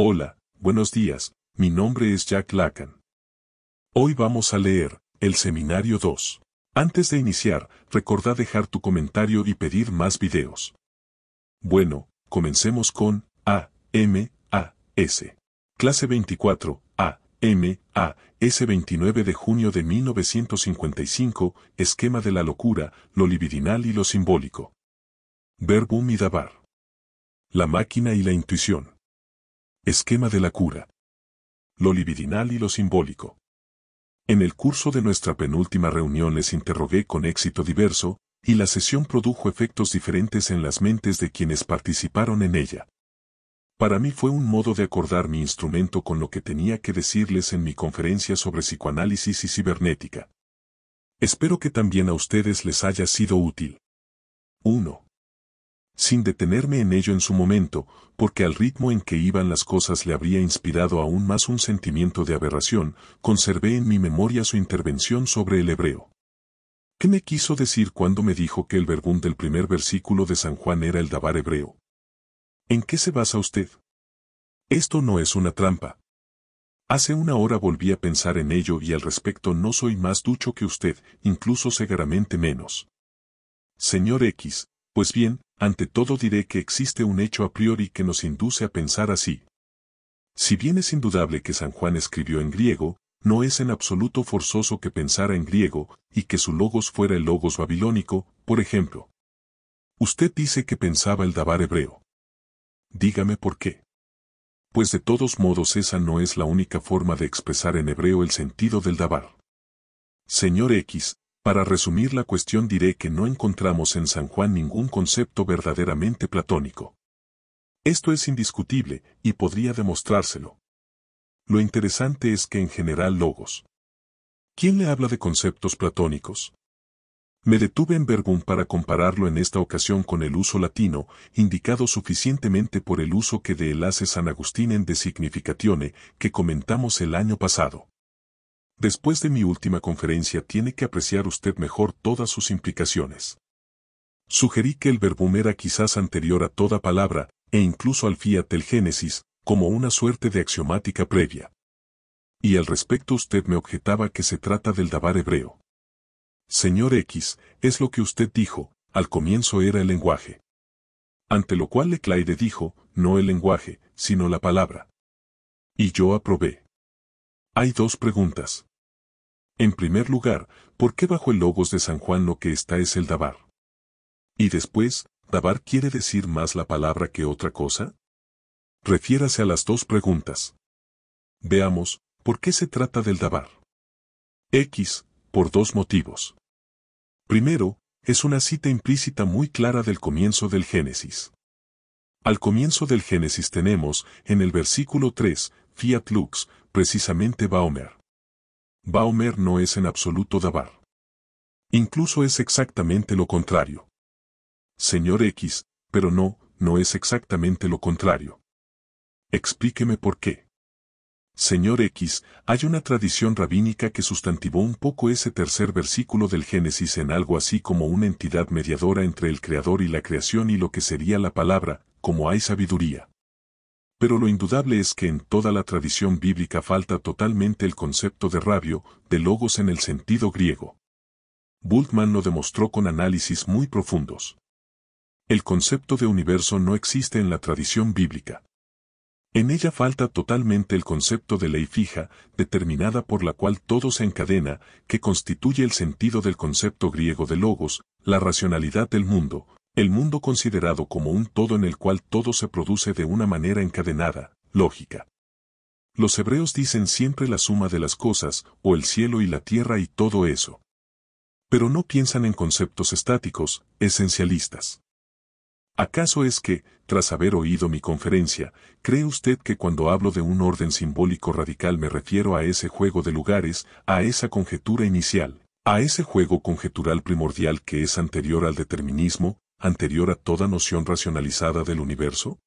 Hola, buenos días, mi nombre es Jack Lacan. Hoy vamos a leer el Seminario 2. Antes de iniciar, recordá dejar tu comentario y pedir más videos. Bueno, comencemos con A, M, A, S. Clase 24, A, M, A, S 29 de junio de 1955, Esquema de la locura, lo libidinal y lo simbólico. Verbum y dabar. La máquina y la intuición. Esquema de la cura. Lo libidinal y lo simbólico. En el curso de nuestra penúltima reunión les interrogué con éxito diverso, y la sesión produjo efectos diferentes en las mentes de quienes participaron en ella. Para mí fue un modo de acordar mi instrumento con lo que tenía que decirles en mi conferencia sobre psicoanálisis y cibernética. Espero que también a ustedes les haya sido útil. 1 sin detenerme en ello en su momento, porque al ritmo en que iban las cosas le habría inspirado aún más un sentimiento de aberración, conservé en mi memoria su intervención sobre el hebreo. ¿Qué me quiso decir cuando me dijo que el verbum del primer versículo de San Juan era el dabar hebreo? ¿En qué se basa usted? Esto no es una trampa. Hace una hora volví a pensar en ello y al respecto no soy más ducho que usted, incluso seguramente menos. Señor X, pues bien, ante todo diré que existe un hecho a priori que nos induce a pensar así. Si bien es indudable que San Juan escribió en griego, no es en absoluto forzoso que pensara en griego, y que su logos fuera el logos babilónico, por ejemplo. Usted dice que pensaba el dabar hebreo. Dígame por qué. Pues de todos modos esa no es la única forma de expresar en hebreo el sentido del dabar. Señor X, para resumir la cuestión diré que no encontramos en San Juan ningún concepto verdaderamente platónico. Esto es indiscutible, y podría demostrárselo. Lo interesante es que en general Logos. ¿Quién le habla de conceptos platónicos? Me detuve en Bergún para compararlo en esta ocasión con el uso latino, indicado suficientemente por el uso que de él hace San Agustín en De Significatione, que comentamos el año pasado. Después de mi última conferencia tiene que apreciar usted mejor todas sus implicaciones. Sugerí que el verbum era quizás anterior a toda palabra, e incluso al fiat del Génesis, como una suerte de axiomática previa. Y al respecto usted me objetaba que se trata del dabar hebreo. Señor X, es lo que usted dijo, al comienzo era el lenguaje. Ante lo cual Leclaire dijo, no el lenguaje, sino la palabra. Y yo aprobé. Hay dos preguntas. En primer lugar, ¿por qué bajo el logos de San Juan lo que está es el dabar? Y después, ¿dabar quiere decir más la palabra que otra cosa? Refiérase a las dos preguntas. Veamos, ¿por qué se trata del dabar? X, por dos motivos. Primero, es una cita implícita muy clara del comienzo del Génesis. Al comienzo del Génesis tenemos, en el versículo 3, Fiat Lux, precisamente Baomer. Baumer no es en absoluto Dabar. Incluso es exactamente lo contrario. Señor X, pero no, no es exactamente lo contrario. Explíqueme por qué. Señor X, hay una tradición rabínica que sustantivó un poco ese tercer versículo del Génesis en algo así como una entidad mediadora entre el Creador y la creación y lo que sería la palabra, como hay sabiduría. Pero lo indudable es que en toda la tradición bíblica falta totalmente el concepto de rabio, de logos en el sentido griego. Bultmann lo demostró con análisis muy profundos. El concepto de universo no existe en la tradición bíblica. En ella falta totalmente el concepto de ley fija, determinada por la cual todo se encadena, que constituye el sentido del concepto griego de logos, la racionalidad del mundo, el mundo considerado como un todo en el cual todo se produce de una manera encadenada, lógica. Los hebreos dicen siempre la suma de las cosas, o el cielo y la tierra y todo eso. Pero no piensan en conceptos estáticos, esencialistas. ¿Acaso es que, tras haber oído mi conferencia, cree usted que cuando hablo de un orden simbólico radical me refiero a ese juego de lugares, a esa conjetura inicial, a ese juego conjetural primordial que es anterior al determinismo, anterior a toda noción racionalizada del universo?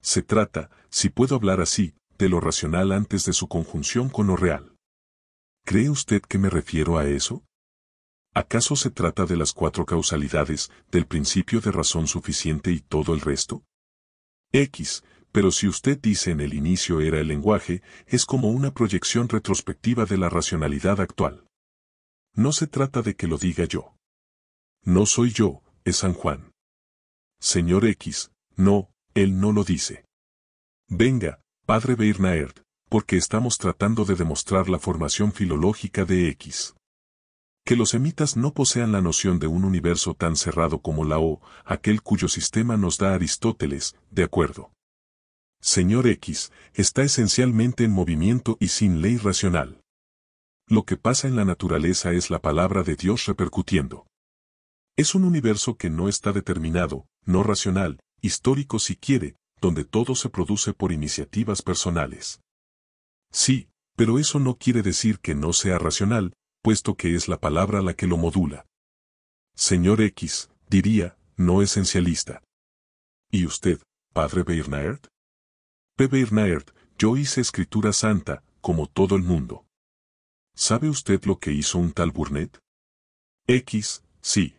Se trata, si puedo hablar así, de lo racional antes de su conjunción con lo real. ¿Cree usted que me refiero a eso? ¿Acaso se trata de las cuatro causalidades, del principio de razón suficiente y todo el resto? X, pero si usted dice en el inicio era el lenguaje, es como una proyección retrospectiva de la racionalidad actual. No se trata de que lo diga yo. No soy yo, es San Juan. Señor X, no, él no lo dice. Venga, padre Beirnaert, porque estamos tratando de demostrar la formación filológica de X. Que los semitas no posean la noción de un universo tan cerrado como la O, aquel cuyo sistema nos da Aristóteles, de acuerdo. Señor X, está esencialmente en movimiento y sin ley racional. Lo que pasa en la naturaleza es la palabra de Dios repercutiendo. Es un universo que no está determinado, no racional, histórico si quiere, donde todo se produce por iniciativas personales. Sí, pero eso no quiere decir que no sea racional, puesto que es la palabra la que lo modula. Señor X, diría, no esencialista. ¿Y usted, padre Beirnaert? P. Beirnaert, yo hice escritura santa, como todo el mundo. ¿Sabe usted lo que hizo un tal Burnett? X, sí.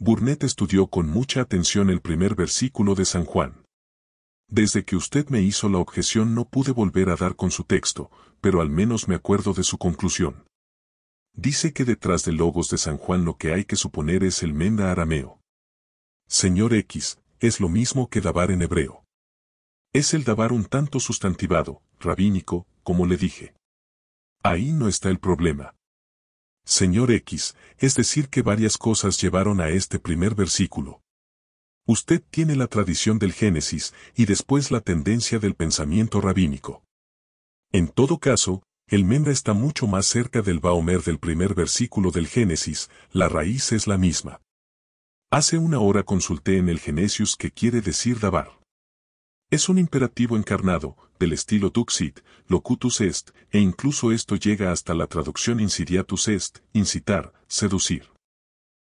Burnett estudió con mucha atención el primer versículo de San Juan. Desde que usted me hizo la objeción no pude volver a dar con su texto, pero al menos me acuerdo de su conclusión. Dice que detrás de logos de San Juan lo que hay que suponer es el menda arameo. Señor X, es lo mismo que dabar en hebreo. Es el dabar un tanto sustantivado, rabínico, como le dije. Ahí no está el problema. Señor X, es decir que varias cosas llevaron a este primer versículo. Usted tiene la tradición del Génesis y después la tendencia del pensamiento rabínico. En todo caso, el Membra está mucho más cerca del Baomer del primer versículo del Génesis, la raíz es la misma. Hace una hora consulté en el Génesis qué quiere decir Dabar. Es un imperativo encarnado, del estilo tuxit, locutus est, e incluso esto llega hasta la traducción insidiatus est, incitar, seducir.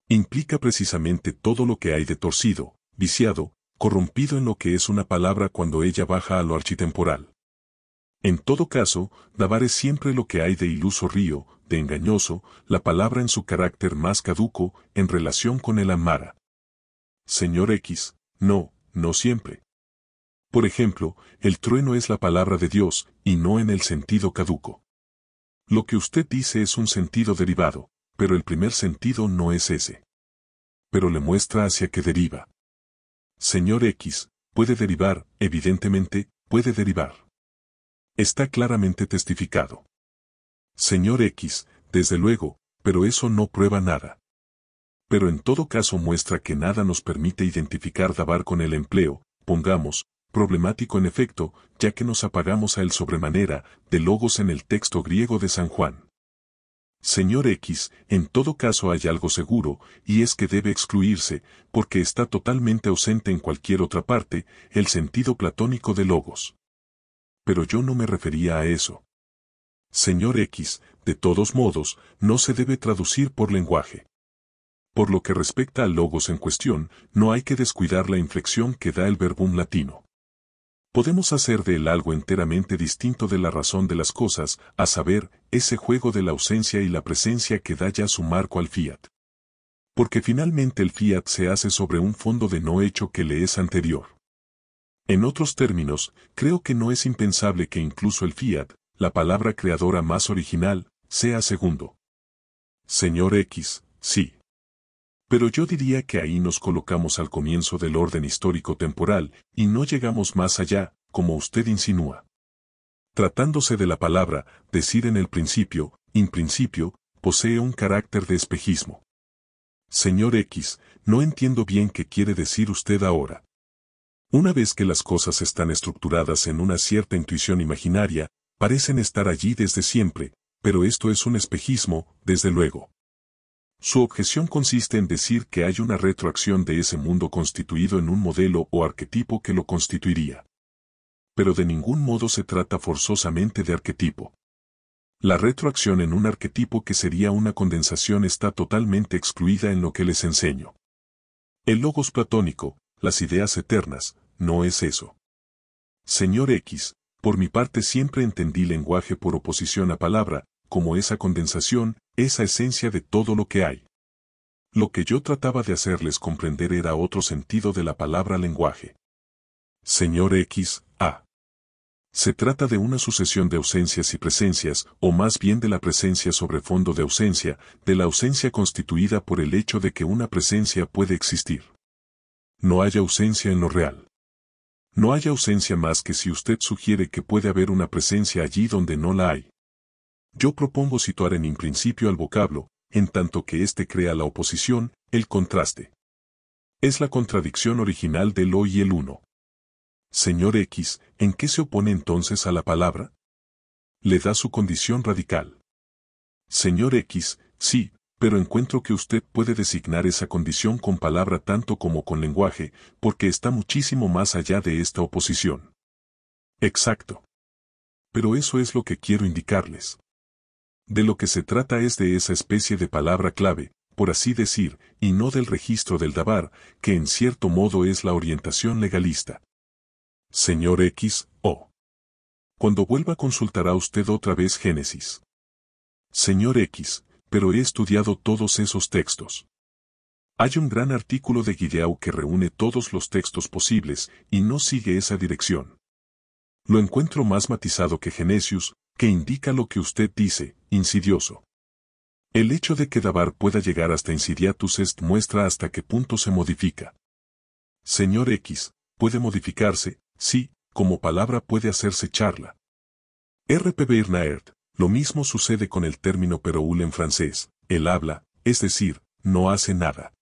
Implica precisamente todo lo que hay de torcido, viciado, corrompido en lo que es una palabra cuando ella baja a lo architemporal. En todo caso, dabar es siempre lo que hay de iluso río, de engañoso, la palabra en su carácter más caduco, en relación con el amara. Señor X, no, no siempre, por ejemplo, el trueno es la palabra de Dios, y no en el sentido caduco. Lo que usted dice es un sentido derivado, pero el primer sentido no es ese. Pero le muestra hacia qué deriva. Señor X, puede derivar, evidentemente, puede derivar. Está claramente testificado. Señor X, desde luego, pero eso no prueba nada. Pero en todo caso muestra que nada nos permite identificar Dabar con el empleo, pongamos, Problemático en efecto, ya que nos apagamos a el sobremanera, de logos en el texto griego de San Juan. Señor X, en todo caso hay algo seguro, y es que debe excluirse, porque está totalmente ausente en cualquier otra parte, el sentido platónico de logos. Pero yo no me refería a eso. Señor X, de todos modos, no se debe traducir por lenguaje. Por lo que respecta al logos en cuestión, no hay que descuidar la inflexión que da el verbum latino podemos hacer de él algo enteramente distinto de la razón de las cosas, a saber, ese juego de la ausencia y la presencia que da ya su marco al fiat. Porque finalmente el fiat se hace sobre un fondo de no hecho que le es anterior. En otros términos, creo que no es impensable que incluso el fiat, la palabra creadora más original, sea segundo. Señor X, sí. Pero yo diría que ahí nos colocamos al comienzo del orden histórico temporal y no llegamos más allá, como usted insinúa. Tratándose de la palabra, decir en el principio, in principio, posee un carácter de espejismo. Señor X, no entiendo bien qué quiere decir usted ahora. Una vez que las cosas están estructuradas en una cierta intuición imaginaria, parecen estar allí desde siempre, pero esto es un espejismo, desde luego. Su objeción consiste en decir que hay una retroacción de ese mundo constituido en un modelo o arquetipo que lo constituiría. Pero de ningún modo se trata forzosamente de arquetipo. La retroacción en un arquetipo que sería una condensación está totalmente excluida en lo que les enseño. El logos platónico, las ideas eternas, no es eso. Señor X, por mi parte siempre entendí lenguaje por oposición a palabra, como esa condensación, esa esencia de todo lo que hay. Lo que yo trataba de hacerles comprender era otro sentido de la palabra lenguaje. Señor X, A. Se trata de una sucesión de ausencias y presencias, o más bien de la presencia sobre fondo de ausencia, de la ausencia constituida por el hecho de que una presencia puede existir. No hay ausencia en lo real. No hay ausencia más que si usted sugiere que puede haber una presencia allí donde no la hay. Yo propongo situar en principio al vocablo, en tanto que éste crea la oposición, el contraste. Es la contradicción original del O y el uno. Señor X, ¿en qué se opone entonces a la palabra? Le da su condición radical. Señor X, sí, pero encuentro que usted puede designar esa condición con palabra tanto como con lenguaje, porque está muchísimo más allá de esta oposición. Exacto. Pero eso es lo que quiero indicarles. De lo que se trata es de esa especie de palabra clave, por así decir, y no del registro del Dabar, que en cierto modo es la orientación legalista. Señor X, O. Cuando vuelva consultará usted otra vez Génesis. Señor X, pero he estudiado todos esos textos. Hay un gran artículo de Guideau que reúne todos los textos posibles y no sigue esa dirección. Lo encuentro más matizado que Genesius, que indica lo que usted dice, insidioso. El hecho de que Dabar pueda llegar hasta Insidiatus est muestra hasta qué punto se modifica. Señor X, puede modificarse, sí, como palabra puede hacerse charla. RPB Irnaert, lo mismo sucede con el término peroul en francés, el habla, es decir, no hace nada.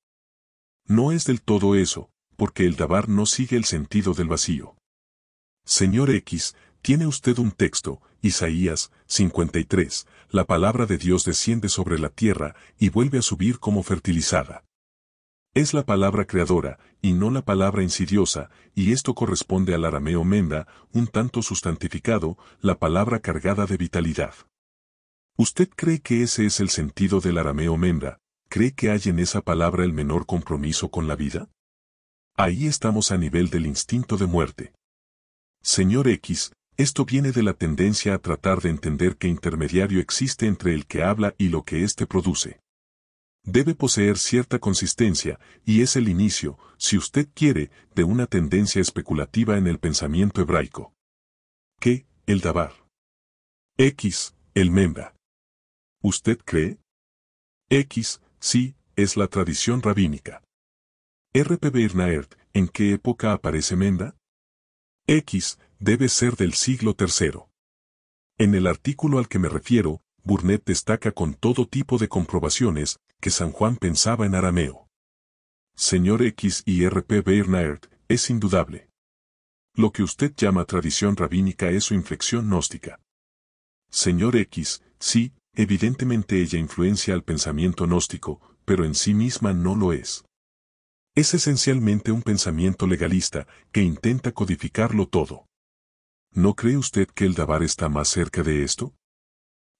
No es del todo eso, porque el Dabar no sigue el sentido del vacío. Señor X, tiene usted un texto, Isaías 53, la palabra de Dios desciende sobre la tierra y vuelve a subir como fertilizada. Es la palabra creadora, y no la palabra insidiosa, y esto corresponde al arameo menda, un tanto sustantificado, la palabra cargada de vitalidad. ¿Usted cree que ese es el sentido del arameo menda? ¿Cree que hay en esa palabra el menor compromiso con la vida? Ahí estamos a nivel del instinto de muerte. Señor X, esto viene de la tendencia a tratar de entender qué intermediario existe entre el que habla y lo que éste produce. Debe poseer cierta consistencia, y es el inicio, si usted quiere, de una tendencia especulativa en el pensamiento hebraico. ¿Qué? El Dabar. X, el Menda. ¿Usted cree? X, sí, es la tradición rabínica. R.P. Irnaert, ¿en qué época aparece Menda? X debe ser del siglo III. En el artículo al que me refiero, Burnett destaca con todo tipo de comprobaciones que San Juan pensaba en arameo. Señor X y R.P. Bernard, es indudable. Lo que usted llama tradición rabínica es su inflexión gnóstica. Señor X, sí, evidentemente ella influencia al pensamiento gnóstico, pero en sí misma no lo es es esencialmente un pensamiento legalista que intenta codificarlo todo. ¿No cree usted que el Dabar está más cerca de esto?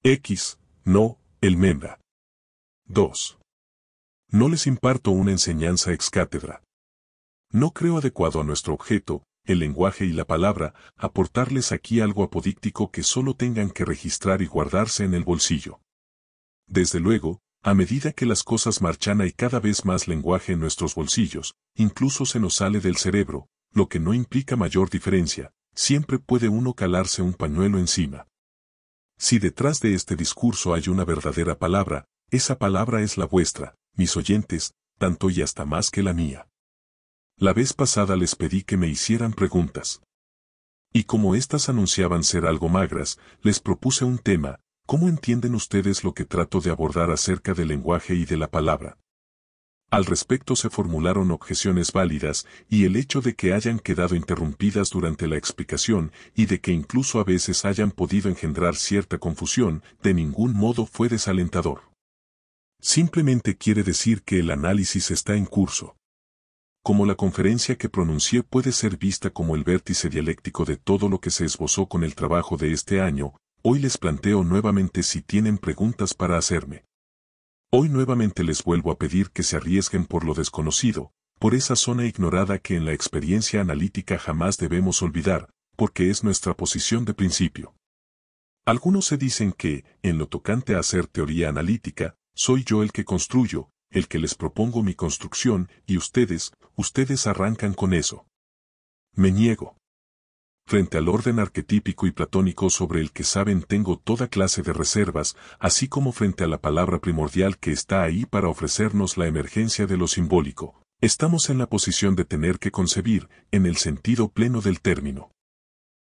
X, no, el membra. 2. No les imparto una enseñanza ex cátedra. No creo adecuado a nuestro objeto, el lenguaje y la palabra, aportarles aquí algo apodíctico que solo tengan que registrar y guardarse en el bolsillo. Desde luego, a medida que las cosas marchan hay cada vez más lenguaje en nuestros bolsillos, incluso se nos sale del cerebro, lo que no implica mayor diferencia, siempre puede uno calarse un pañuelo encima. Si detrás de este discurso hay una verdadera palabra, esa palabra es la vuestra, mis oyentes, tanto y hasta más que la mía. La vez pasada les pedí que me hicieran preguntas. Y como éstas anunciaban ser algo magras, les propuse un tema, ¿Cómo entienden ustedes lo que trato de abordar acerca del lenguaje y de la palabra? Al respecto se formularon objeciones válidas y el hecho de que hayan quedado interrumpidas durante la explicación y de que incluso a veces hayan podido engendrar cierta confusión de ningún modo fue desalentador. Simplemente quiere decir que el análisis está en curso. Como la conferencia que pronuncié puede ser vista como el vértice dialéctico de todo lo que se esbozó con el trabajo de este año, hoy les planteo nuevamente si tienen preguntas para hacerme. Hoy nuevamente les vuelvo a pedir que se arriesguen por lo desconocido, por esa zona ignorada que en la experiencia analítica jamás debemos olvidar, porque es nuestra posición de principio. Algunos se dicen que, en lo tocante a hacer teoría analítica, soy yo el que construyo, el que les propongo mi construcción, y ustedes, ustedes arrancan con eso. Me niego frente al orden arquetípico y platónico sobre el que saben tengo toda clase de reservas, así como frente a la palabra primordial que está ahí para ofrecernos la emergencia de lo simbólico, estamos en la posición de tener que concebir, en el sentido pleno del término.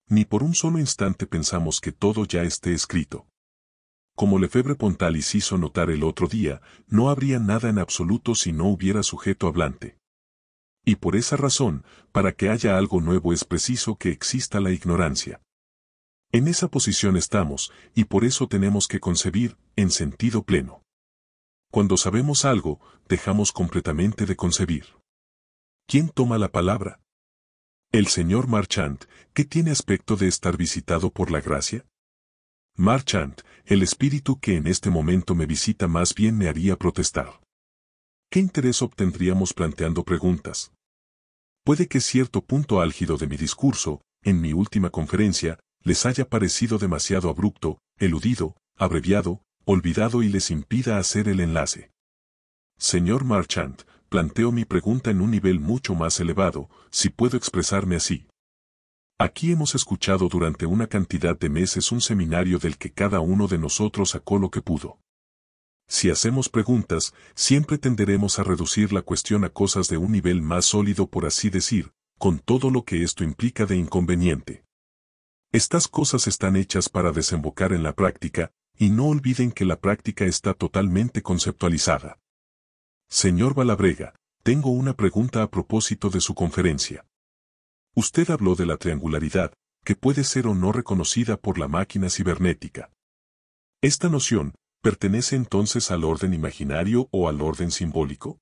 Ni por un solo instante pensamos que todo ya esté escrito. Como Lefebvre Pontalis hizo notar el otro día, no habría nada en absoluto si no hubiera sujeto hablante. Y por esa razón, para que haya algo nuevo es preciso que exista la ignorancia. En esa posición estamos, y por eso tenemos que concebir, en sentido pleno. Cuando sabemos algo, dejamos completamente de concebir. ¿Quién toma la palabra? El señor Marchant, ¿qué tiene aspecto de estar visitado por la gracia. Marchant, el espíritu que en este momento me visita más bien me haría protestar. ¿Qué interés obtendríamos planteando preguntas? Puede que cierto punto álgido de mi discurso, en mi última conferencia, les haya parecido demasiado abrupto, eludido, abreviado, olvidado y les impida hacer el enlace. Señor Marchant, planteo mi pregunta en un nivel mucho más elevado, si puedo expresarme así. Aquí hemos escuchado durante una cantidad de meses un seminario del que cada uno de nosotros sacó lo que pudo. Si hacemos preguntas, siempre tenderemos a reducir la cuestión a cosas de un nivel más sólido por así decir, con todo lo que esto implica de inconveniente. Estas cosas están hechas para desembocar en la práctica, y no olviden que la práctica está totalmente conceptualizada. Señor Balabrega, tengo una pregunta a propósito de su conferencia. Usted habló de la triangularidad, que puede ser o no reconocida por la máquina cibernética. Esta noción, ¿Pertenece entonces al orden imaginario o al orden simbólico?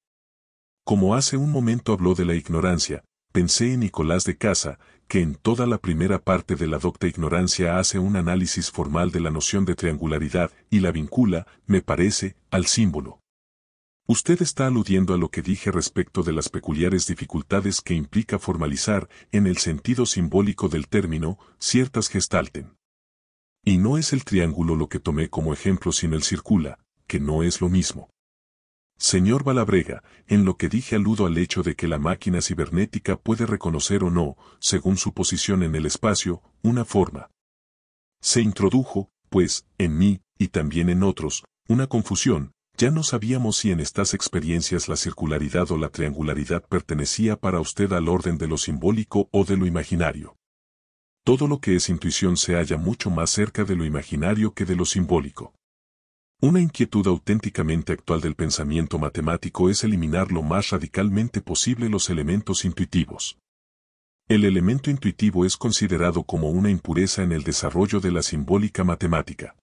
Como hace un momento habló de la ignorancia, pensé en Nicolás de Casa, que en toda la primera parte de la docta ignorancia hace un análisis formal de la noción de triangularidad y la vincula, me parece, al símbolo. Usted está aludiendo a lo que dije respecto de las peculiares dificultades que implica formalizar, en el sentido simbólico del término, ciertas gestalten. Y no es el triángulo lo que tomé como ejemplo sino el circula, que no es lo mismo. Señor Balabrega, en lo que dije aludo al hecho de que la máquina cibernética puede reconocer o no, según su posición en el espacio, una forma. Se introdujo, pues, en mí, y también en otros, una confusión, ya no sabíamos si en estas experiencias la circularidad o la triangularidad pertenecía para usted al orden de lo simbólico o de lo imaginario todo lo que es intuición se halla mucho más cerca de lo imaginario que de lo simbólico. Una inquietud auténticamente actual del pensamiento matemático es eliminar lo más radicalmente posible los elementos intuitivos. El elemento intuitivo es considerado como una impureza en el desarrollo de la simbólica matemática.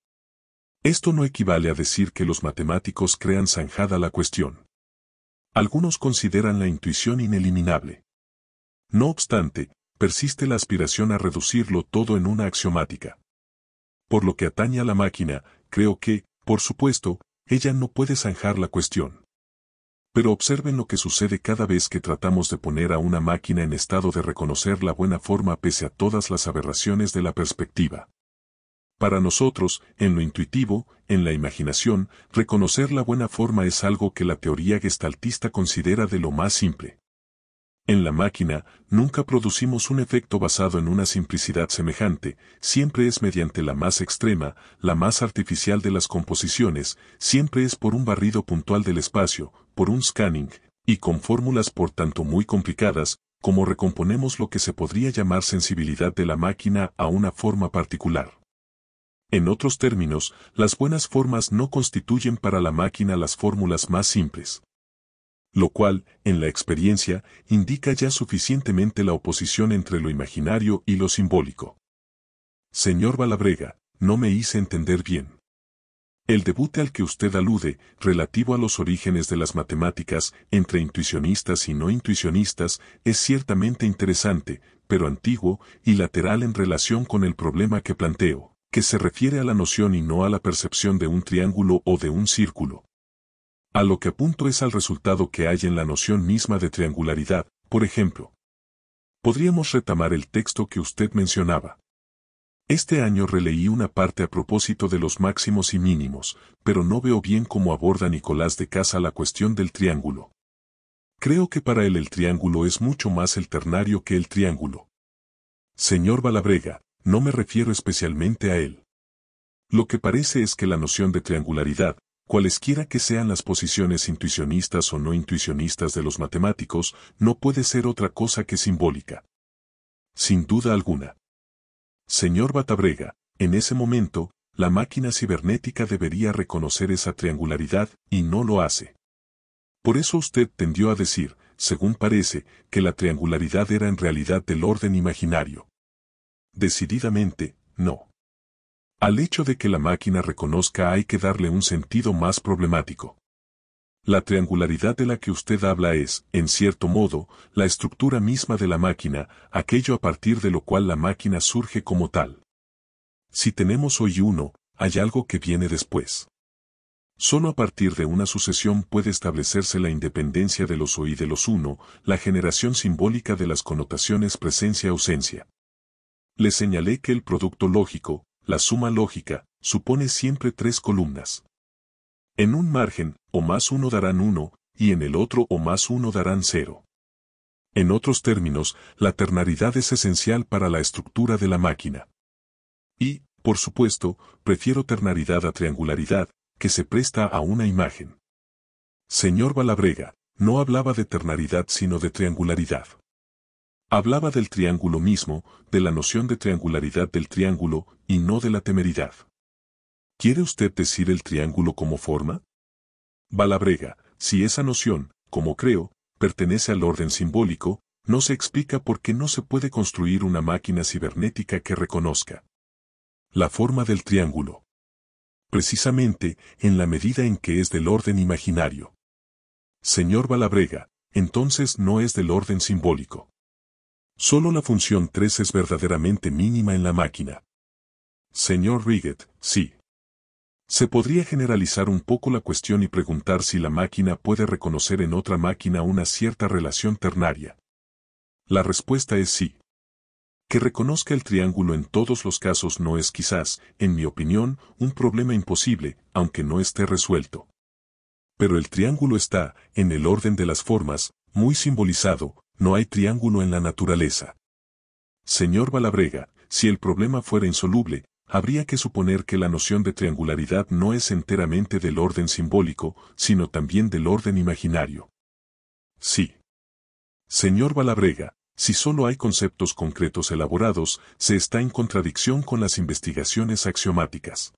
Esto no equivale a decir que los matemáticos crean zanjada la cuestión. Algunos consideran la intuición ineliminable. No obstante, persiste la aspiración a reducirlo todo en una axiomática. Por lo que atañe a la máquina, creo que, por supuesto, ella no puede zanjar la cuestión. Pero observen lo que sucede cada vez que tratamos de poner a una máquina en estado de reconocer la buena forma pese a todas las aberraciones de la perspectiva. Para nosotros, en lo intuitivo, en la imaginación, reconocer la buena forma es algo que la teoría gestaltista considera de lo más simple. En la máquina, nunca producimos un efecto basado en una simplicidad semejante, siempre es mediante la más extrema, la más artificial de las composiciones, siempre es por un barrido puntual del espacio, por un scanning, y con fórmulas por tanto muy complicadas, como recomponemos lo que se podría llamar sensibilidad de la máquina a una forma particular. En otros términos, las buenas formas no constituyen para la máquina las fórmulas más simples lo cual, en la experiencia, indica ya suficientemente la oposición entre lo imaginario y lo simbólico. Señor Balabrega, no me hice entender bien. El debut al que usted alude, relativo a los orígenes de las matemáticas entre intuicionistas y no intuicionistas, es ciertamente interesante, pero antiguo y lateral en relación con el problema que planteo, que se refiere a la noción y no a la percepción de un triángulo o de un círculo. A lo que apunto es al resultado que hay en la noción misma de triangularidad, por ejemplo. Podríamos retamar el texto que usted mencionaba. Este año releí una parte a propósito de los máximos y mínimos, pero no veo bien cómo aborda Nicolás de Casa la cuestión del triángulo. Creo que para él el triángulo es mucho más el ternario que el triángulo. Señor Balabrega, no me refiero especialmente a él. Lo que parece es que la noción de triangularidad, Cualesquiera que sean las posiciones intuicionistas o no intuicionistas de los matemáticos, no puede ser otra cosa que simbólica. Sin duda alguna. Señor Batabrega, en ese momento, la máquina cibernética debería reconocer esa triangularidad, y no lo hace. Por eso usted tendió a decir, según parece, que la triangularidad era en realidad del orden imaginario. Decididamente, no. Al hecho de que la máquina reconozca hay que darle un sentido más problemático. La triangularidad de la que usted habla es, en cierto modo, la estructura misma de la máquina, aquello a partir de lo cual la máquina surge como tal. Si tenemos hoy uno, hay algo que viene después. Solo a partir de una sucesión puede establecerse la independencia de los hoy y de los uno, la generación simbólica de las connotaciones presencia-ausencia. Le señalé que el producto lógico, la suma lógica supone siempre tres columnas. En un margen, o más uno darán uno, y en el otro o más uno darán cero. En otros términos, la ternaridad es esencial para la estructura de la máquina. Y, por supuesto, prefiero ternaridad a triangularidad, que se presta a una imagen. Señor Balabrega, no hablaba de ternaridad sino de triangularidad. Hablaba del triángulo mismo, de la noción de triangularidad del triángulo, y no de la temeridad. ¿Quiere usted decir el triángulo como forma? Balabrega, si esa noción, como creo, pertenece al orden simbólico, no se explica por qué no se puede construir una máquina cibernética que reconozca la forma del triángulo. Precisamente, en la medida en que es del orden imaginario. Señor Balabrega, entonces no es del orden simbólico. Solo la función 3 es verdaderamente mínima en la máquina. Señor Riggett, sí. Se podría generalizar un poco la cuestión y preguntar si la máquina puede reconocer en otra máquina una cierta relación ternaria. La respuesta es sí. Que reconozca el triángulo en todos los casos no es quizás, en mi opinión, un problema imposible, aunque no esté resuelto. Pero el triángulo está, en el orden de las formas, muy simbolizado, no hay triángulo en la naturaleza. Señor Balabrega, si el problema fuera insoluble, habría que suponer que la noción de triangularidad no es enteramente del orden simbólico, sino también del orden imaginario. Sí. Señor Balabrega, si solo hay conceptos concretos elaborados, se está en contradicción con las investigaciones axiomáticas.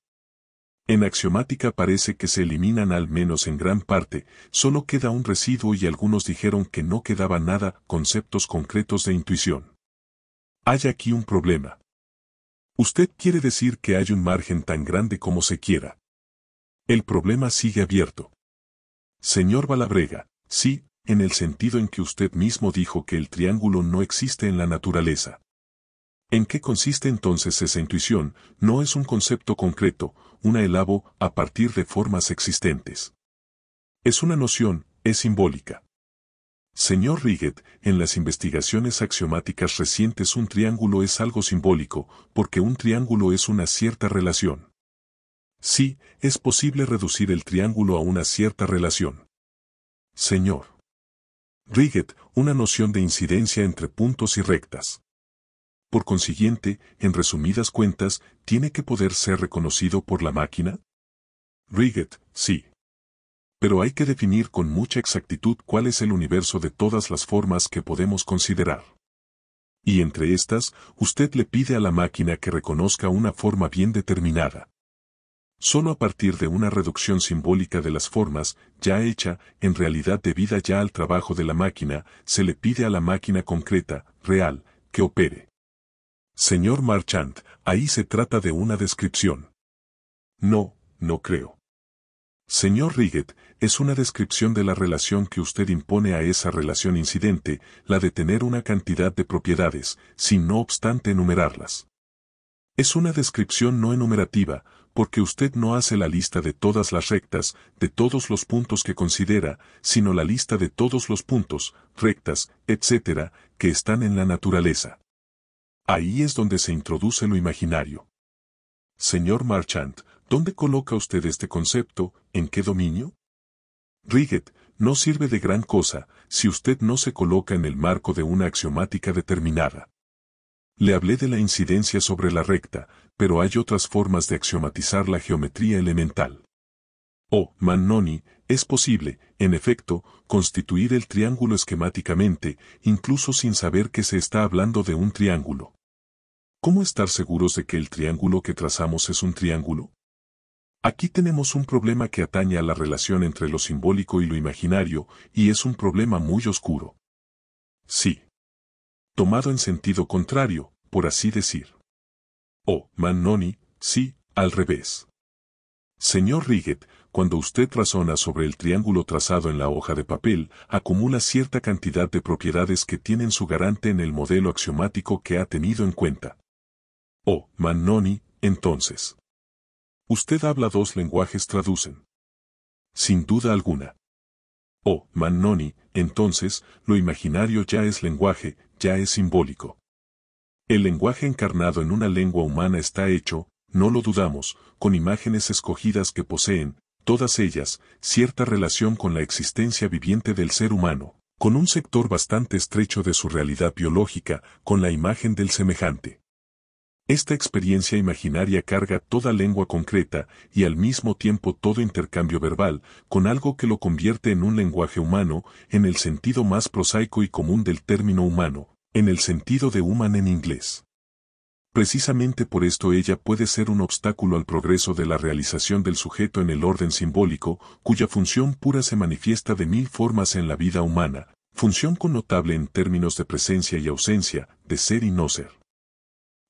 En axiomática parece que se eliminan al menos en gran parte, solo queda un residuo y algunos dijeron que no quedaba nada, conceptos concretos de intuición. Hay aquí un problema. Usted quiere decir que hay un margen tan grande como se quiera. El problema sigue abierto. Señor Balabrega, sí, en el sentido en que usted mismo dijo que el triángulo no existe en la naturaleza. ¿En qué consiste entonces esa intuición? No es un concepto concreto, una elabo a partir de formas existentes. Es una noción, es simbólica. Señor Riget, en las investigaciones axiomáticas recientes un triángulo es algo simbólico, porque un triángulo es una cierta relación. Sí, es posible reducir el triángulo a una cierta relación. Señor. Riget, una noción de incidencia entre puntos y rectas. Por consiguiente, en resumidas cuentas, ¿tiene que poder ser reconocido por la máquina? Riget, sí. Pero hay que definir con mucha exactitud cuál es el universo de todas las formas que podemos considerar. Y entre estas, usted le pide a la máquina que reconozca una forma bien determinada. Solo a partir de una reducción simbólica de las formas, ya hecha, en realidad debida ya al trabajo de la máquina, se le pide a la máquina concreta, real, que opere. Señor Marchand, ahí se trata de una descripción. No, no creo. Señor Riget, es una descripción de la relación que usted impone a esa relación incidente, la de tener una cantidad de propiedades, sin no obstante enumerarlas. Es una descripción no enumerativa, porque usted no hace la lista de todas las rectas, de todos los puntos que considera, sino la lista de todos los puntos, rectas, etc., que están en la naturaleza. Ahí es donde se introduce lo imaginario. Señor Marchand, ¿dónde coloca usted este concepto? ¿En qué dominio? Riget, no sirve de gran cosa si usted no se coloca en el marco de una axiomática determinada. Le hablé de la incidencia sobre la recta, pero hay otras formas de axiomatizar la geometría elemental. Oh, Mannoni, es posible, en efecto, constituir el triángulo esquemáticamente, incluso sin saber que se está hablando de un triángulo. ¿Cómo estar seguros de que el triángulo que trazamos es un triángulo? Aquí tenemos un problema que atañe a la relación entre lo simbólico y lo imaginario, y es un problema muy oscuro. Sí. Tomado en sentido contrario, por así decir. Oh, Mannoni, sí, al revés. Señor Riggett, cuando usted razona sobre el triángulo trazado en la hoja de papel, acumula cierta cantidad de propiedades que tienen su garante en el modelo axiomático que ha tenido en cuenta. Oh, Mannoni, entonces. Usted habla dos lenguajes traducen. Sin duda alguna. Oh, Mannoni, entonces, lo imaginario ya es lenguaje, ya es simbólico. El lenguaje encarnado en una lengua humana está hecho, no lo dudamos, con imágenes escogidas que poseen, todas ellas, cierta relación con la existencia viviente del ser humano, con un sector bastante estrecho de su realidad biológica, con la imagen del semejante. Esta experiencia imaginaria carga toda lengua concreta y al mismo tiempo todo intercambio verbal con algo que lo convierte en un lenguaje humano en el sentido más prosaico y común del término humano, en el sentido de human en inglés. Precisamente por esto ella puede ser un obstáculo al progreso de la realización del sujeto en el orden simbólico, cuya función pura se manifiesta de mil formas en la vida humana, función connotable en términos de presencia y ausencia, de ser y no ser.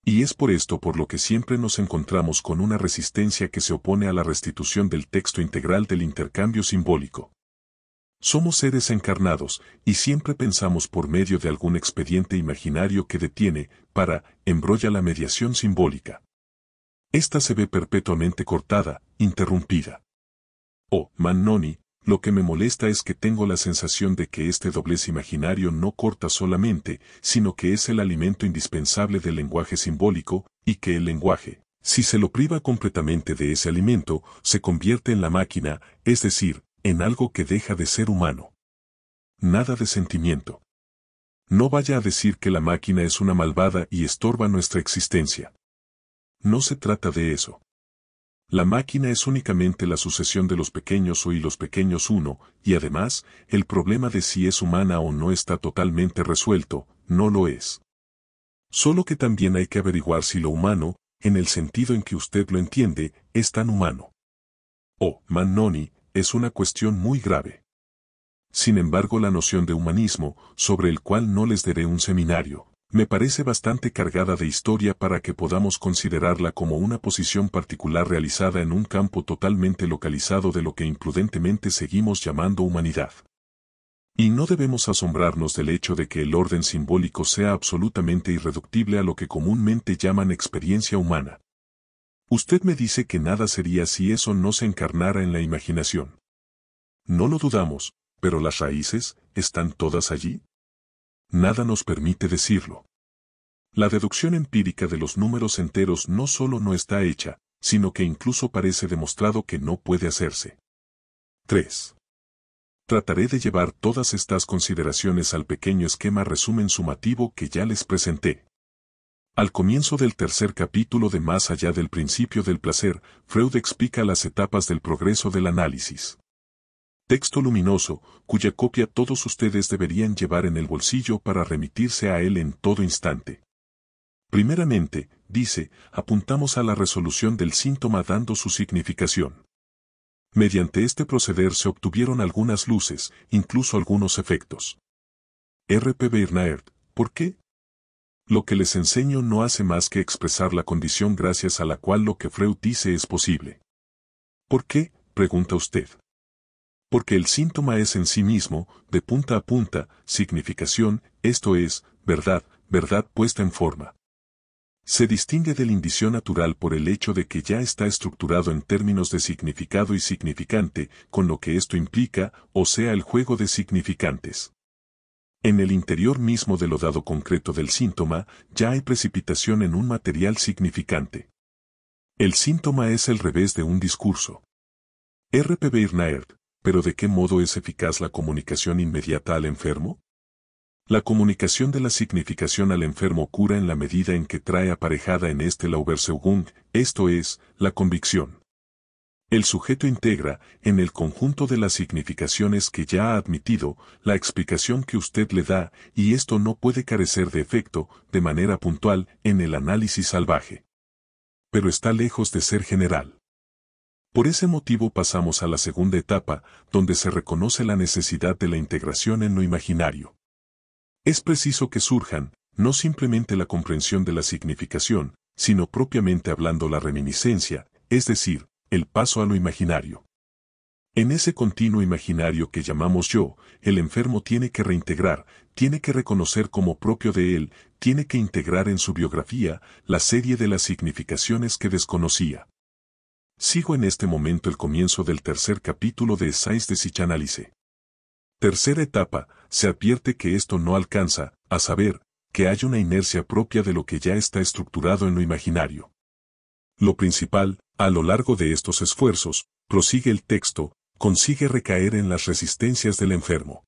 Y es por esto por lo que siempre nos encontramos con una resistencia que se opone a la restitución del texto integral del intercambio simbólico. Somos seres encarnados, y siempre pensamos por medio de algún expediente imaginario que detiene, para, embrolla la mediación simbólica. Esta se ve perpetuamente cortada, interrumpida. O, oh, Mannoni, lo que me molesta es que tengo la sensación de que este doblez imaginario no corta solamente, sino que es el alimento indispensable del lenguaje simbólico, y que el lenguaje, si se lo priva completamente de ese alimento, se convierte en la máquina, es decir, en algo que deja de ser humano. Nada de sentimiento. No vaya a decir que la máquina es una malvada y estorba nuestra existencia. No se trata de eso. La máquina es únicamente la sucesión de los pequeños o y los pequeños uno, y además, el problema de si es humana o no está totalmente resuelto, no lo es. Solo que también hay que averiguar si lo humano, en el sentido en que usted lo entiende, es tan humano. O, oh, Mannoni, es una cuestión muy grave. Sin embargo, la noción de humanismo, sobre el cual no les daré un seminario, me parece bastante cargada de historia para que podamos considerarla como una posición particular realizada en un campo totalmente localizado de lo que imprudentemente seguimos llamando humanidad. Y no debemos asombrarnos del hecho de que el orden simbólico sea absolutamente irreductible a lo que comúnmente llaman experiencia humana. Usted me dice que nada sería si eso no se encarnara en la imaginación. No lo dudamos, pero las raíces, ¿están todas allí? nada nos permite decirlo. La deducción empírica de los números enteros no solo no está hecha, sino que incluso parece demostrado que no puede hacerse. 3. Trataré de llevar todas estas consideraciones al pequeño esquema resumen sumativo que ya les presenté. Al comienzo del tercer capítulo de Más allá del principio del placer, Freud explica las etapas del progreso del análisis. Texto luminoso, cuya copia todos ustedes deberían llevar en el bolsillo para remitirse a él en todo instante. Primeramente, dice, apuntamos a la resolución del síntoma dando su significación. Mediante este proceder se obtuvieron algunas luces, incluso algunos efectos. R.P. Bernard, ¿por qué? Lo que les enseño no hace más que expresar la condición gracias a la cual lo que Freud dice es posible. ¿Por qué? pregunta usted. Porque el síntoma es en sí mismo, de punta a punta, significación, esto es, verdad, verdad puesta en forma. Se distingue del indicio natural por el hecho de que ya está estructurado en términos de significado y significante, con lo que esto implica, o sea, el juego de significantes. En el interior mismo de lo dado concreto del síntoma, ya hay precipitación en un material significante. El síntoma es el revés de un discurso. R.P.B. Irnaert, pero ¿de qué modo es eficaz la comunicación inmediata al enfermo? La comunicación de la significación al enfermo cura en la medida en que trae aparejada en este la esto es, la convicción. El sujeto integra, en el conjunto de las significaciones que ya ha admitido, la explicación que usted le da, y esto no puede carecer de efecto, de manera puntual, en el análisis salvaje. Pero está lejos de ser general. Por ese motivo pasamos a la segunda etapa, donde se reconoce la necesidad de la integración en lo imaginario. Es preciso que surjan, no simplemente la comprensión de la significación, sino propiamente hablando la reminiscencia, es decir, el paso a lo imaginario. En ese continuo imaginario que llamamos yo, el enfermo tiene que reintegrar, tiene que reconocer como propio de él, tiene que integrar en su biografía la serie de las significaciones que desconocía. Sigo en este momento el comienzo del tercer capítulo de Science de Psicanálisis. Tercera etapa, se advierte que esto no alcanza, a saber, que hay una inercia propia de lo que ya está estructurado en lo imaginario. Lo principal, a lo largo de estos esfuerzos, prosigue el texto, consigue recaer en las resistencias del enfermo.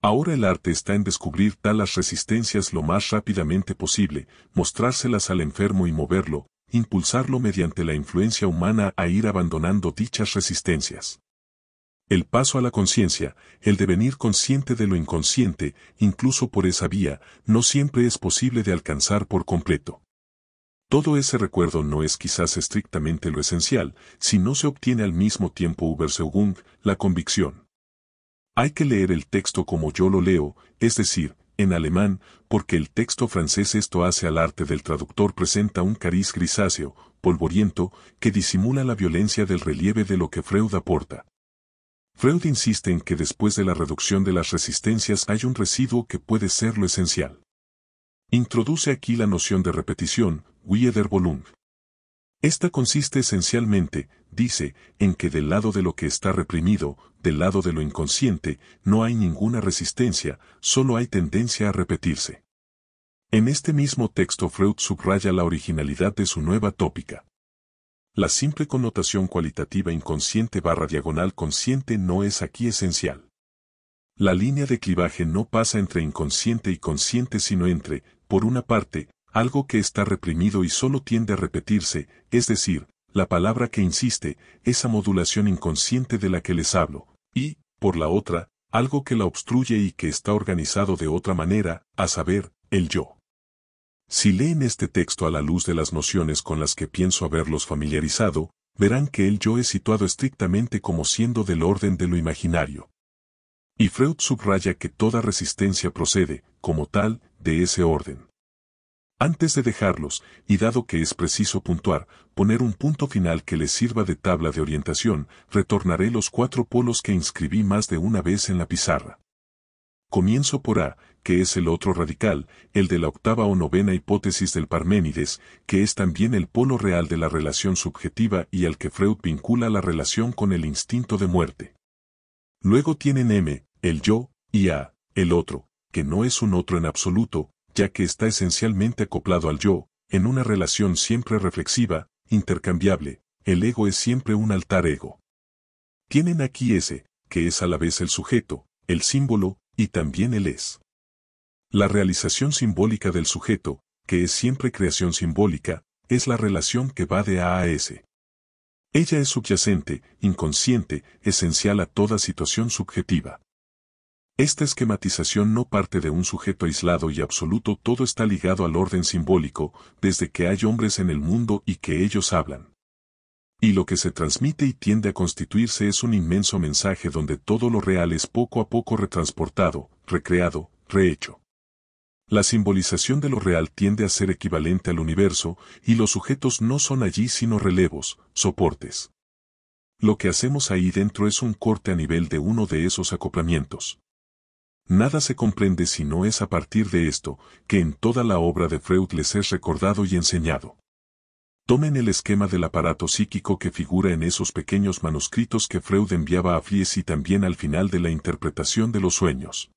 Ahora el arte está en descubrir tales resistencias lo más rápidamente posible, mostrárselas al enfermo y moverlo, impulsarlo mediante la influencia humana a ir abandonando dichas resistencias. El paso a la conciencia, el devenir consciente de lo inconsciente, incluso por esa vía, no siempre es posible de alcanzar por completo. Todo ese recuerdo no es quizás estrictamente lo esencial, si no se obtiene al mismo tiempo Ubersegund, la convicción. Hay que leer el texto como yo lo leo, es decir, en alemán, porque el texto francés esto hace al arte del traductor presenta un cariz grisáceo, polvoriento, que disimula la violencia del relieve de lo que Freud aporta. Freud insiste en que después de la reducción de las resistencias hay un residuo que puede ser lo esencial. Introduce aquí la noción de repetición, Wiederholung. Esta consiste esencialmente, dice, en que del lado de lo que está reprimido, del lado de lo inconsciente, no hay ninguna resistencia, solo hay tendencia a repetirse. En este mismo texto Freud subraya la originalidad de su nueva tópica. La simple connotación cualitativa inconsciente barra diagonal consciente no es aquí esencial. La línea de clivaje no pasa entre inconsciente y consciente sino entre, por una parte, algo que está reprimido y solo tiende a repetirse, es decir, la palabra que insiste, esa modulación inconsciente de la que les hablo, y, por la otra, algo que la obstruye y que está organizado de otra manera, a saber, el yo. Si leen este texto a la luz de las nociones con las que pienso haberlos familiarizado, verán que el yo es situado estrictamente como siendo del orden de lo imaginario. Y Freud subraya que toda resistencia procede, como tal, de ese orden. Antes de dejarlos, y dado que es preciso puntuar, poner un punto final que les sirva de tabla de orientación, retornaré los cuatro polos que inscribí más de una vez en la pizarra. Comienzo por A, que es el otro radical, el de la octava o novena hipótesis del Parménides, que es también el polo real de la relación subjetiva y al que Freud vincula la relación con el instinto de muerte. Luego tienen M, el yo, y A, el otro, que no es un otro en absoluto, ya que está esencialmente acoplado al yo, en una relación siempre reflexiva, intercambiable, el ego es siempre un altar ego. Tienen aquí ese, que es a la vez el sujeto, el símbolo, y también el es. La realización simbólica del sujeto, que es siempre creación simbólica, es la relación que va de A a S. Ella es subyacente, inconsciente, esencial a toda situación subjetiva. Esta esquematización no parte de un sujeto aislado y absoluto, todo está ligado al orden simbólico, desde que hay hombres en el mundo y que ellos hablan. Y lo que se transmite y tiende a constituirse es un inmenso mensaje donde todo lo real es poco a poco retransportado, recreado, rehecho. La simbolización de lo real tiende a ser equivalente al universo, y los sujetos no son allí sino relevos, soportes. Lo que hacemos ahí dentro es un corte a nivel de uno de esos acoplamientos. Nada se comprende si no es a partir de esto que en toda la obra de Freud les es recordado y enseñado. Tomen el esquema del aparato psíquico que figura en esos pequeños manuscritos que Freud enviaba a Fries y también al final de la interpretación de los sueños.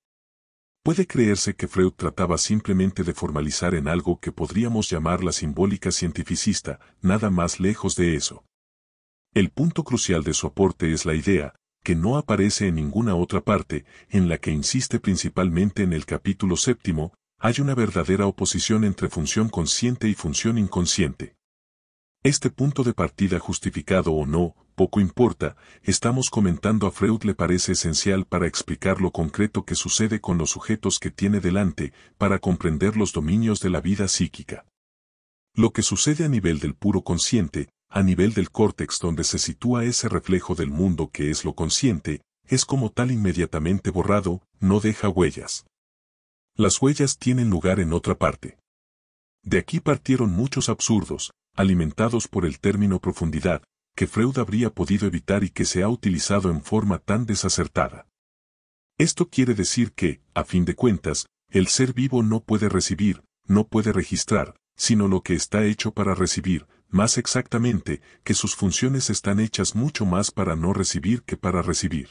Puede creerse que Freud trataba simplemente de formalizar en algo que podríamos llamar la simbólica cientificista, nada más lejos de eso. El punto crucial de su aporte es la idea, que no aparece en ninguna otra parte, en la que insiste principalmente en el capítulo séptimo, hay una verdadera oposición entre función consciente y función inconsciente. Este punto de partida justificado o no, poco importa, estamos comentando a Freud le parece esencial para explicar lo concreto que sucede con los sujetos que tiene delante, para comprender los dominios de la vida psíquica. Lo que sucede a nivel del puro consciente, a nivel del córtex donde se sitúa ese reflejo del mundo que es lo consciente, es como tal inmediatamente borrado, no deja huellas. Las huellas tienen lugar en otra parte. De aquí partieron muchos absurdos, alimentados por el término profundidad, que Freud habría podido evitar y que se ha utilizado en forma tan desacertada. Esto quiere decir que, a fin de cuentas, el ser vivo no puede recibir, no puede registrar, sino lo que está hecho para recibir, más exactamente, que sus funciones están hechas mucho más para no recibir que para recibir.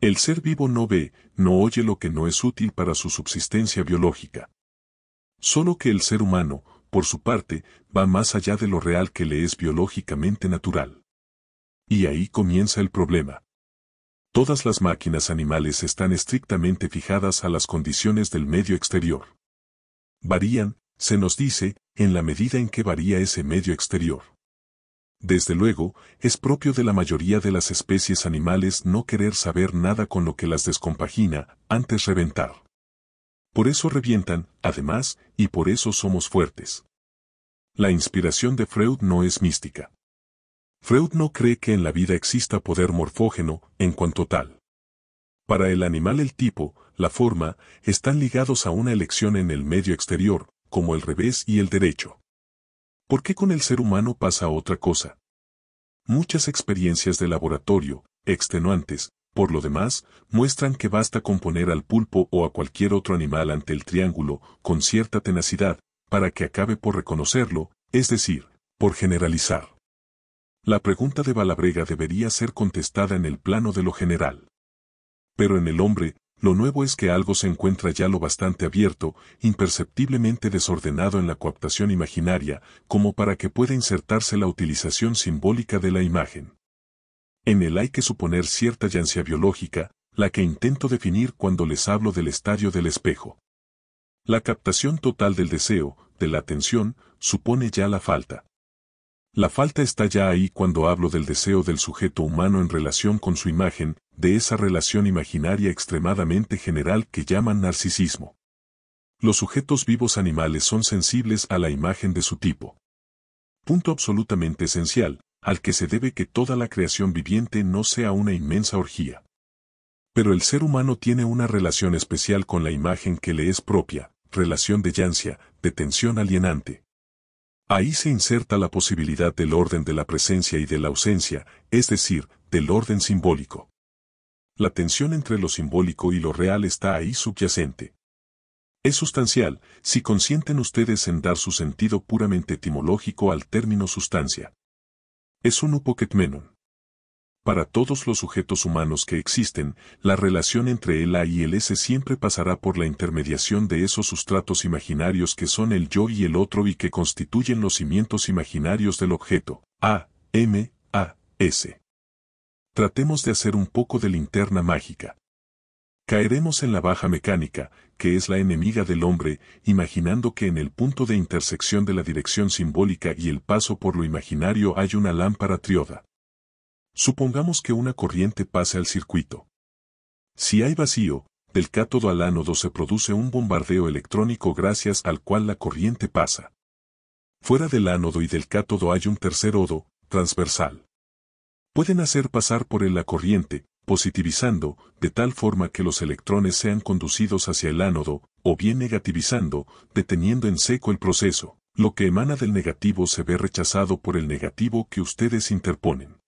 El ser vivo no ve, no oye lo que no es útil para su subsistencia biológica. Solo que el ser humano, por su parte, va más allá de lo real que le es biológicamente natural. Y ahí comienza el problema. Todas las máquinas animales están estrictamente fijadas a las condiciones del medio exterior. Varían, se nos dice, en la medida en que varía ese medio exterior. Desde luego, es propio de la mayoría de las especies animales no querer saber nada con lo que las descompagina, antes reventar. Por eso revientan, además, y por eso somos fuertes. La inspiración de Freud no es mística. Freud no cree que en la vida exista poder morfógeno, en cuanto tal. Para el animal el tipo, la forma, están ligados a una elección en el medio exterior, como el revés y el derecho. ¿Por qué con el ser humano pasa otra cosa? Muchas experiencias de laboratorio, extenuantes, por lo demás, muestran que basta con poner al pulpo o a cualquier otro animal ante el triángulo, con cierta tenacidad, para que acabe por reconocerlo, es decir, por generalizar. La pregunta de Balabrega debería ser contestada en el plano de lo general. Pero en el hombre, lo nuevo es que algo se encuentra ya lo bastante abierto, imperceptiblemente desordenado en la coaptación imaginaria, como para que pueda insertarse la utilización simbólica de la imagen. En él hay que suponer cierta yancia biológica, la que intento definir cuando les hablo del estadio del espejo. La captación total del deseo, de la atención, supone ya la falta. La falta está ya ahí cuando hablo del deseo del sujeto humano en relación con su imagen, de esa relación imaginaria extremadamente general que llaman narcisismo. Los sujetos vivos animales son sensibles a la imagen de su tipo. Punto absolutamente esencial, al que se debe que toda la creación viviente no sea una inmensa orgía. Pero el ser humano tiene una relación especial con la imagen que le es propia, relación de llancia, de tensión alienante. Ahí se inserta la posibilidad del orden de la presencia y de la ausencia, es decir, del orden simbólico. La tensión entre lo simbólico y lo real está ahí subyacente. Es sustancial, si consienten ustedes en dar su sentido puramente etimológico al término sustancia. Es un upoketmenon. Para todos los sujetos humanos que existen, la relación entre el A y el S siempre pasará por la intermediación de esos sustratos imaginarios que son el yo y el otro y que constituyen los cimientos imaginarios del objeto, A, M, A, S. Tratemos de hacer un poco de linterna mágica. Caeremos en la baja mecánica, que es la enemiga del hombre, imaginando que en el punto de intersección de la dirección simbólica y el paso por lo imaginario hay una lámpara trioda. Supongamos que una corriente pase al circuito. Si hay vacío, del cátodo al ánodo se produce un bombardeo electrónico gracias al cual la corriente pasa. Fuera del ánodo y del cátodo hay un tercer odo, transversal. Pueden hacer pasar por él la corriente, positivizando, de tal forma que los electrones sean conducidos hacia el ánodo, o bien negativizando, deteniendo en seco el proceso. Lo que emana del negativo se ve rechazado por el negativo que ustedes interponen.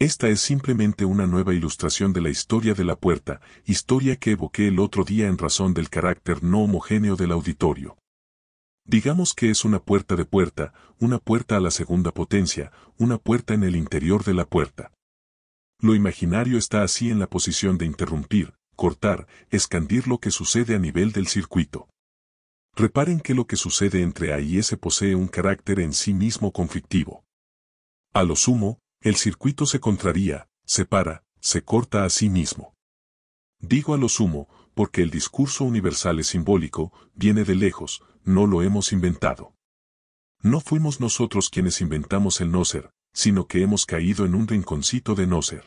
Esta es simplemente una nueva ilustración de la historia de la puerta, historia que evoqué el otro día en razón del carácter no homogéneo del auditorio. Digamos que es una puerta de puerta, una puerta a la segunda potencia, una puerta en el interior de la puerta. Lo imaginario está así en la posición de interrumpir, cortar, escandir lo que sucede a nivel del circuito. Reparen que lo que sucede entre A y S posee un carácter en sí mismo conflictivo. A lo sumo, el circuito se contraría, se para, se corta a sí mismo. Digo a lo sumo, porque el discurso universal es simbólico, viene de lejos, no lo hemos inventado. No fuimos nosotros quienes inventamos el no ser, sino que hemos caído en un rinconcito de no ser.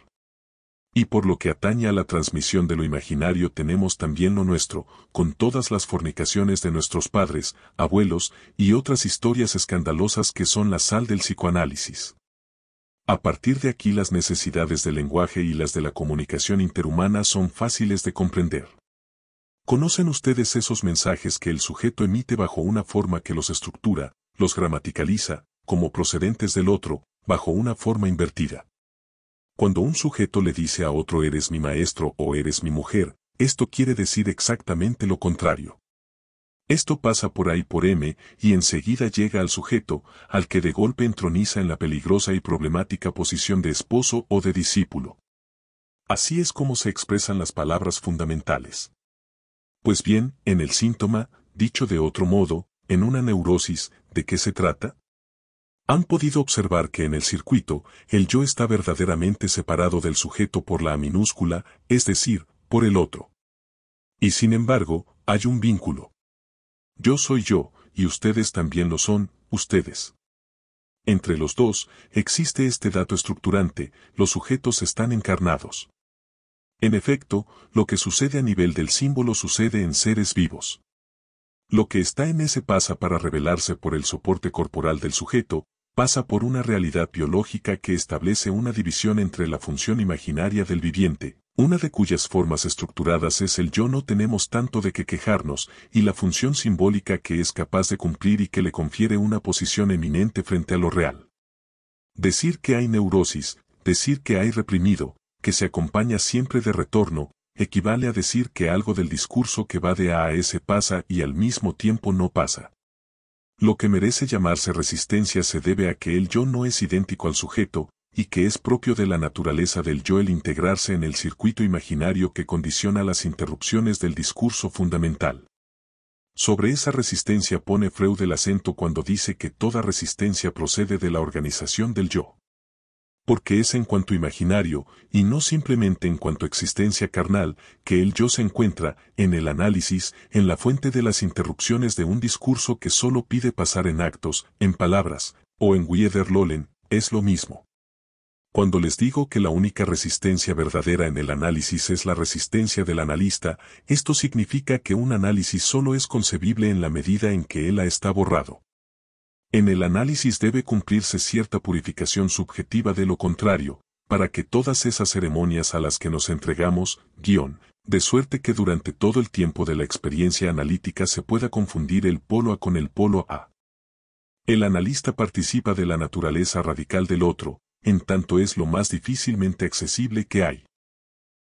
Y por lo que atañe a la transmisión de lo imaginario tenemos también lo nuestro, con todas las fornicaciones de nuestros padres, abuelos y otras historias escandalosas que son la sal del psicoanálisis. A partir de aquí las necesidades del lenguaje y las de la comunicación interhumana son fáciles de comprender. ¿Conocen ustedes esos mensajes que el sujeto emite bajo una forma que los estructura, los gramaticaliza, como procedentes del otro, bajo una forma invertida? Cuando un sujeto le dice a otro eres mi maestro o eres mi mujer, esto quiere decir exactamente lo contrario. Esto pasa por ahí por M y enseguida llega al sujeto, al que de golpe entroniza en la peligrosa y problemática posición de esposo o de discípulo. Así es como se expresan las palabras fundamentales. Pues bien, en el síntoma, dicho de otro modo, en una neurosis, ¿de qué se trata? Han podido observar que en el circuito, el yo está verdaderamente separado del sujeto por la minúscula, es decir, por el otro. Y sin embargo, hay un vínculo. Yo soy yo, y ustedes también lo son, ustedes. Entre los dos, existe este dato estructurante, los sujetos están encarnados. En efecto, lo que sucede a nivel del símbolo sucede en seres vivos. Lo que está en ese pasa para revelarse por el soporte corporal del sujeto, pasa por una realidad biológica que establece una división entre la función imaginaria del viviente, una de cuyas formas estructuradas es el yo no tenemos tanto de qué quejarnos y la función simbólica que es capaz de cumplir y que le confiere una posición eminente frente a lo real. Decir que hay neurosis, decir que hay reprimido, que se acompaña siempre de retorno, equivale a decir que algo del discurso que va de A a S pasa y al mismo tiempo no pasa. Lo que merece llamarse resistencia se debe a que el yo no es idéntico al sujeto, y que es propio de la naturaleza del yo el integrarse en el circuito imaginario que condiciona las interrupciones del discurso fundamental. Sobre esa resistencia pone Freud el acento cuando dice que toda resistencia procede de la organización del yo. Porque es en cuanto imaginario, y no simplemente en cuanto existencia carnal, que el yo se encuentra, en el análisis, en la fuente de las interrupciones de un discurso que solo pide pasar en actos, en palabras, o en Wiederlolen, es lo mismo. Cuando les digo que la única resistencia verdadera en el análisis es la resistencia del analista, esto significa que un análisis solo es concebible en la medida en que él está borrado. En el análisis debe cumplirse cierta purificación subjetiva de lo contrario, para que todas esas ceremonias a las que nos entregamos, guión, de suerte que durante todo el tiempo de la experiencia analítica se pueda confundir el polo A con el polo A. El analista participa de la naturaleza radical del otro, en tanto es lo más difícilmente accesible que hay.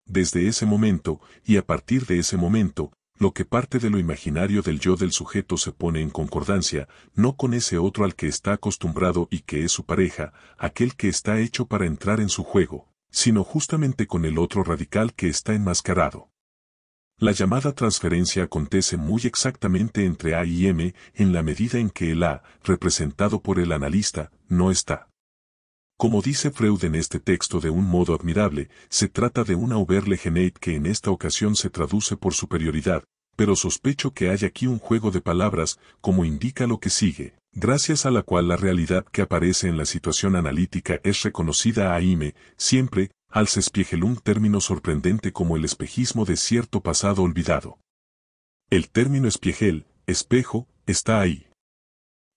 Desde ese momento, y a partir de ese momento, lo que parte de lo imaginario del yo del sujeto se pone en concordancia, no con ese otro al que está acostumbrado y que es su pareja, aquel que está hecho para entrar en su juego, sino justamente con el otro radical que está enmascarado. La llamada transferencia acontece muy exactamente entre A y M en la medida en que el A, representado por el analista, no está. Como dice Freud en este texto de un modo admirable, se trata de una Überlegenheit que en esta ocasión se traduce por superioridad, pero sospecho que hay aquí un juego de palabras, como indica lo que sigue, gracias a la cual la realidad que aparece en la situación analítica es reconocida a Ime, siempre, al un término sorprendente como el espejismo de cierto pasado olvidado. El término espiegel, espejo, está ahí.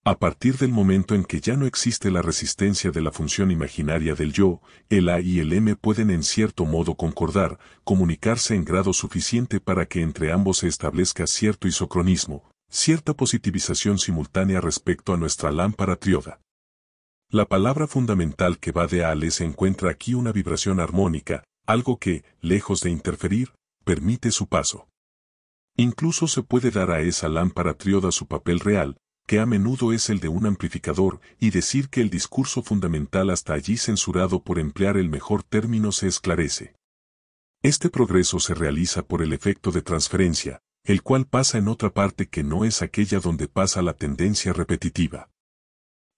A partir del momento en que ya no existe la resistencia de la función imaginaria del yo, el A y el M pueden en cierto modo concordar, comunicarse en grado suficiente para que entre ambos se establezca cierto isocronismo, cierta positivización simultánea respecto a nuestra lámpara trioda. La palabra fundamental que va de A e se encuentra aquí una vibración armónica, algo que, lejos de interferir, permite su paso. Incluso se puede dar a esa lámpara trioda su papel real, que a menudo es el de un amplificador, y decir que el discurso fundamental hasta allí censurado por emplear el mejor término se esclarece. Este progreso se realiza por el efecto de transferencia, el cual pasa en otra parte que no es aquella donde pasa la tendencia repetitiva.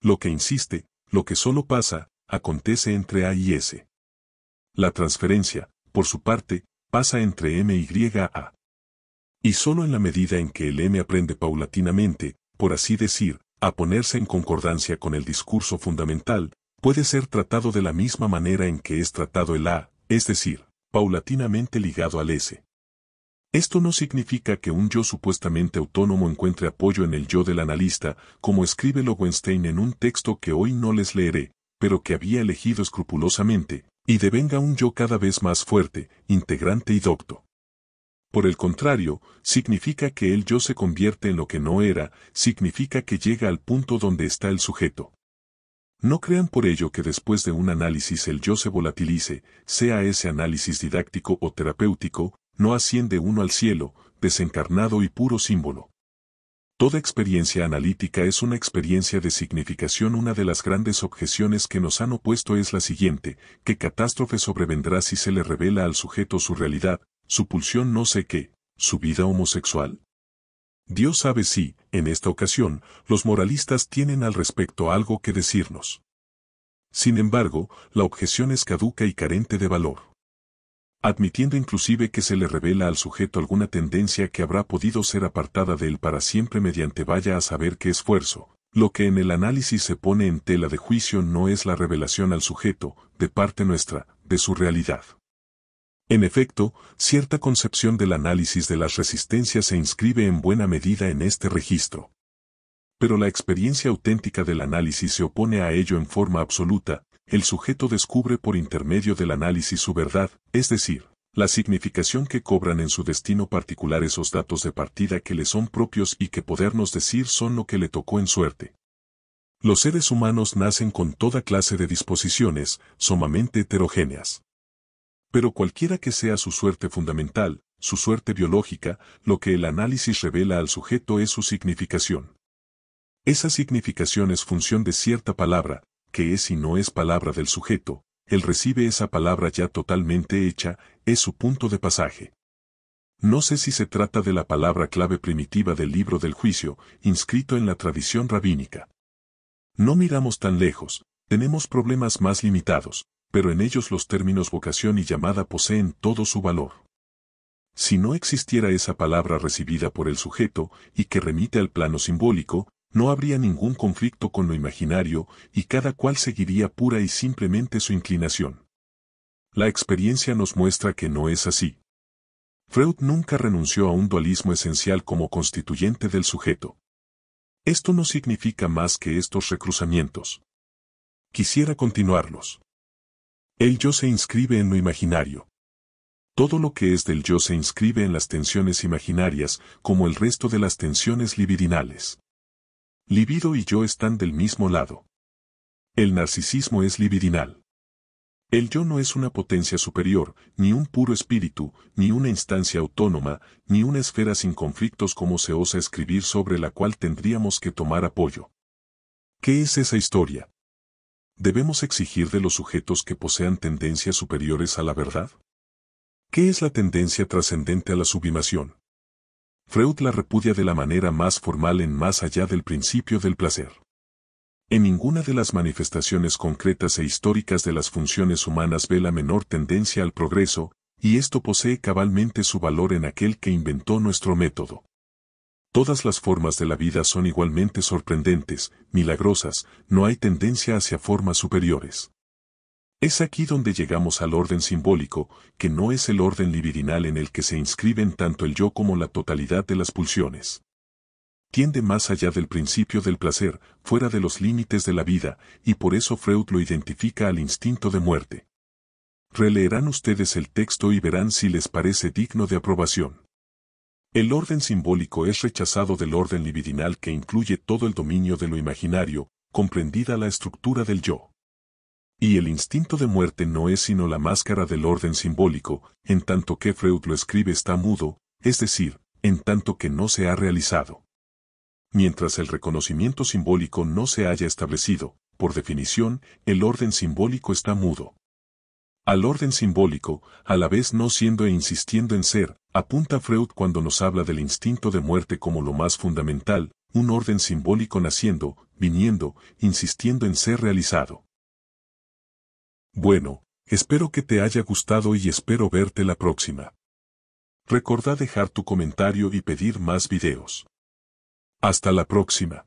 Lo que insiste, lo que solo pasa, acontece entre A y S. La transferencia, por su parte, pasa entre M y A. Y solo en la medida en que el M aprende paulatinamente, por así decir, a ponerse en concordancia con el discurso fundamental, puede ser tratado de la misma manera en que es tratado el A, es decir, paulatinamente ligado al S. Esto no significa que un yo supuestamente autónomo encuentre apoyo en el yo del analista, como escribe Lowenstein en un texto que hoy no les leeré, pero que había elegido escrupulosamente, y devenga un yo cada vez más fuerte, integrante y docto. Por el contrario, significa que el yo se convierte en lo que no era, significa que llega al punto donde está el sujeto. No crean por ello que después de un análisis el yo se volatilice, sea ese análisis didáctico o terapéutico, no asciende uno al cielo, desencarnado y puro símbolo. Toda experiencia analítica es una experiencia de significación. Una de las grandes objeciones que nos han opuesto es la siguiente, ¿qué catástrofe sobrevendrá si se le revela al sujeto su realidad, su pulsión no sé qué, su vida homosexual. Dios sabe si, en esta ocasión, los moralistas tienen al respecto algo que decirnos. Sin embargo, la objeción es caduca y carente de valor. Admitiendo inclusive que se le revela al sujeto alguna tendencia que habrá podido ser apartada de él para siempre mediante vaya a saber qué esfuerzo, lo que en el análisis se pone en tela de juicio no es la revelación al sujeto, de parte nuestra, de su realidad. En efecto, cierta concepción del análisis de las resistencias se inscribe en buena medida en este registro. Pero la experiencia auténtica del análisis se opone a ello en forma absoluta, el sujeto descubre por intermedio del análisis su verdad, es decir, la significación que cobran en su destino particular esos datos de partida que le son propios y que podernos decir son lo que le tocó en suerte. Los seres humanos nacen con toda clase de disposiciones, sumamente heterogéneas. Pero cualquiera que sea su suerte fundamental, su suerte biológica, lo que el análisis revela al sujeto es su significación. Esa significación es función de cierta palabra, que es y no es palabra del sujeto, él recibe esa palabra ya totalmente hecha, es su punto de pasaje. No sé si se trata de la palabra clave primitiva del libro del juicio, inscrito en la tradición rabínica. No miramos tan lejos, tenemos problemas más limitados, pero en ellos los términos vocación y llamada poseen todo su valor. Si no existiera esa palabra recibida por el sujeto y que remite al plano simbólico, no habría ningún conflicto con lo imaginario y cada cual seguiría pura y simplemente su inclinación. La experiencia nos muestra que no es así. Freud nunca renunció a un dualismo esencial como constituyente del sujeto. Esto no significa más que estos recruzamientos. Quisiera continuarlos. El yo se inscribe en lo imaginario. Todo lo que es del yo se inscribe en las tensiones imaginarias, como el resto de las tensiones libidinales. Libido y yo están del mismo lado. El narcisismo es libidinal. El yo no es una potencia superior, ni un puro espíritu, ni una instancia autónoma, ni una esfera sin conflictos como se osa escribir sobre la cual tendríamos que tomar apoyo. ¿Qué es esa historia? debemos exigir de los sujetos que posean tendencias superiores a la verdad? ¿Qué es la tendencia trascendente a la sublimación? Freud la repudia de la manera más formal en Más allá del principio del placer. En ninguna de las manifestaciones concretas e históricas de las funciones humanas ve la menor tendencia al progreso, y esto posee cabalmente su valor en aquel que inventó nuestro método. Todas las formas de la vida son igualmente sorprendentes, milagrosas, no hay tendencia hacia formas superiores. Es aquí donde llegamos al orden simbólico, que no es el orden libidinal en el que se inscriben tanto el yo como la totalidad de las pulsiones. Tiende más allá del principio del placer, fuera de los límites de la vida, y por eso Freud lo identifica al instinto de muerte. Releerán ustedes el texto y verán si les parece digno de aprobación. El orden simbólico es rechazado del orden libidinal que incluye todo el dominio de lo imaginario, comprendida la estructura del yo. Y el instinto de muerte no es sino la máscara del orden simbólico, en tanto que Freud lo escribe está mudo, es decir, en tanto que no se ha realizado. Mientras el reconocimiento simbólico no se haya establecido, por definición, el orden simbólico está mudo al orden simbólico, a la vez no siendo e insistiendo en ser, apunta Freud cuando nos habla del instinto de muerte como lo más fundamental, un orden simbólico naciendo, viniendo, insistiendo en ser realizado. Bueno, espero que te haya gustado y espero verte la próxima. Recordá dejar tu comentario y pedir más videos. Hasta la próxima.